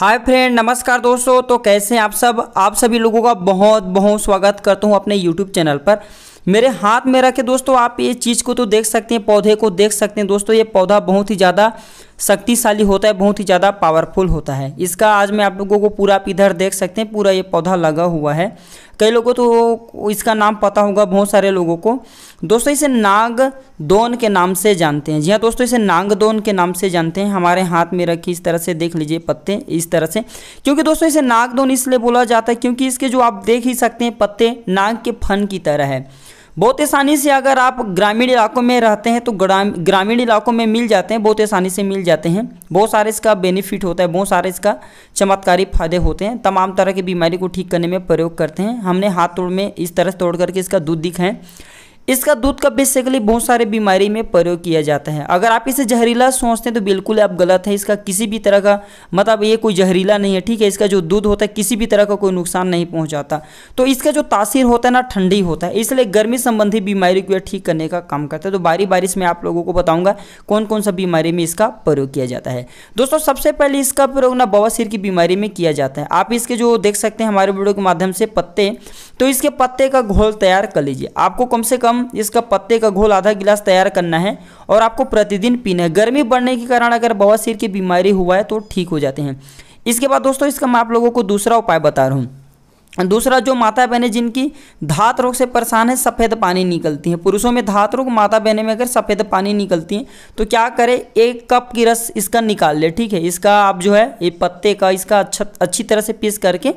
hi friend नमस्कार दोस्तों तो कैसे हैं आप सब आप सभी लोगों का बहुत बहुत स्वागत करता हूं अपने यूट्यूब चैनल पर मेरे हाथ में रखे दोस्तों आप ये चीज़ को तो देख सकते हैं पौधे को देख सकते हैं दोस्तों ये पौधा बहुत ही ज़्यादा शक्तिशाली होता है बहुत ही ज़्यादा पावरफुल होता है इसका आज मैं आप लोगों को पूरा आप इधर देख सकते हैं पूरा ये पौधा लगा हुआ है कई लोगों तो इसका नाम पता होगा बहुत सारे लोगों को दोस्तों इसे नाग दोन के नाम से जानते हैं जी हाँ दोस्तों इसे नाग दोन के नाम से जानते हैं हमारे हाथ में रखी इस तरह से देख लीजिए पत्ते इस तरह से क्योंकि दोस्तों इसे नाग दोन इसलिए बोला जाता है क्योंकि इसके जो आप देख ही सकते हैं पत्ते नाग के फन की तरह है बहुत आसानी से अगर आप ग्रामीण इलाकों में रहते हैं तो ग्रामीण इलाकों में मिल जाते हैं बहुत आसानी से मिल जाते हैं बहुत सारे इसका बेनिफिट होता है बहुत सारे इसका चमत्कारी फायदे होते हैं तमाम तरह की बीमारी को ठीक करने में प्रयोग करते हैं हमने हाथ तोड़ में इस तरह से तोड़ करके इसका दूध दिखाएँ इसका दूध का बेसिकली बहुत सारे बीमारी में प्रयोग किया जाता है अगर आप इसे जहरीला सोचते हैं तो बिल्कुल आप गलत है इसका किसी भी तरह का मतलब ये कोई जहरीला नहीं है ठीक है इसका जो दूध होता है किसी भी तरह का कोई नुकसान नहीं पहुँचाता तो इसका जो तासीर होता है ना ठंडी होता है इसलिए गर्मी संबंधी बीमारी को ठीक करने का काम करता है तो बारी बारिश में आप लोगों को बताऊँगा कौन कौन सा बीमारी में इसका प्रयोग किया जाता है दोस्तों सबसे पहले इसका प्रयोग ना बवासीर की बीमारी में किया जाता है आप इसके जो देख सकते हैं हमारे वीडियो के माध्यम से पत्ते तो इसके पत्ते का घोल तैयार कर लीजिए आपको कम से कम इसका पत्ते का घोल आधा गिलास तैयार करना है और आपको प्रतिदिन पीना है गर्मी बढ़ने के कारण अगर बहुत सिर की बीमारी हुआ है तो ठीक हो जाते हैं इसके बाद दोस्तों इसका मैं आप लोगों को दूसरा उपाय बता रहा हूँ दूसरा जो माता बहनें जिनकी धात रोग से परेशान है सफ़ेद पानी निकलती हैं पुरुषों में धात रोग माता बहनें में अगर सफ़ेद पानी निकलती हैं तो क्या करें एक कप की रस इसका निकाल ले ठीक है इसका आप जो है ये पत्ते का इसका अच्छा अच्छी तरह से पीस करके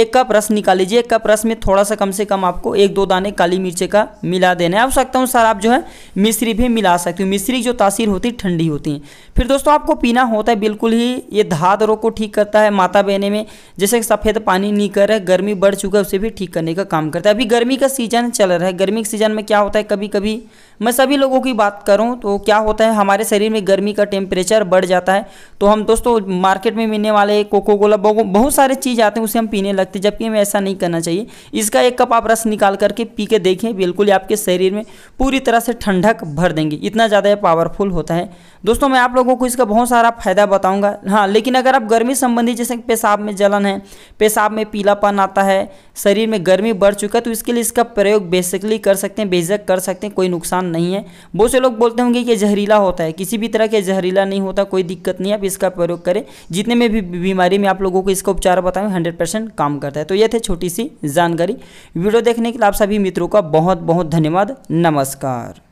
एक कप रस निकाल लीजिए एक कप रस में थोड़ा सा कम से कम आपको एक दो दाने काली मिर्चे का मिला देना है आप सकता हूँ सर आप जो है मिश्री भी मिला सकते हो मिश्री जो तासीर होती है ठंडी होती है फिर दोस्तों आपको पीना होता है बिल्कुल ही ये धात रोग को ठीक करता है माता बहने में जैसे सफ़ेद पानी निकल रहा है गर्मी बढ़ चुका है उसे भी ठीक करने का काम करता है अभी गर्मी का सीजन चल रहा है गर्मी के सीजन में क्या होता है कभी कभी मैं सभी लोगों की बात करूँ तो क्या होता है हमारे शरीर में गर्मी का टेम्परेचर बढ़ जाता है तो हम दोस्तों मार्केट में मिलने वाले कोको कोला बहुत सारे चीज़ आते हैं उसे हम पीने लगते हैं जबकि हमें ऐसा नहीं करना चाहिए इसका एक कप आप रस निकाल करके पी के देखें बिल्कुल आपके शरीर में पूरी तरह से ठंडक भर देंगे इतना ज़्यादा पावरफुल होता है दोस्तों मैं आप लोगों को इसका बहुत सारा फ़ायदा बताऊँगा हाँ लेकिन अगर आप गर्मी संबंधी जैसे पेशाब में जलन है पेशाब में पीलापन आता है शरीर में गर्मी बढ़ चुका है तो इसके लिए इसका प्रयोग बेसिकली कर सकते हैं बेझक कर सकते हैं कोई नुकसान नहीं है बहुत से लोग बोलते होंगे कि जहरीला होता है किसी भी तरह के जहरीला नहीं होता कोई दिक्कत नहीं आप इसका प्रयोग करें जितने में भी बीमारी में आप लोगों को इसका उपचार बताएं हंड्रेड परसेंट काम करता है तो यह थे छोटी सी जानकारी वीडियो देखने के लिए आप सभी मित्रों का बहुत बहुत धन्यवाद नमस्कार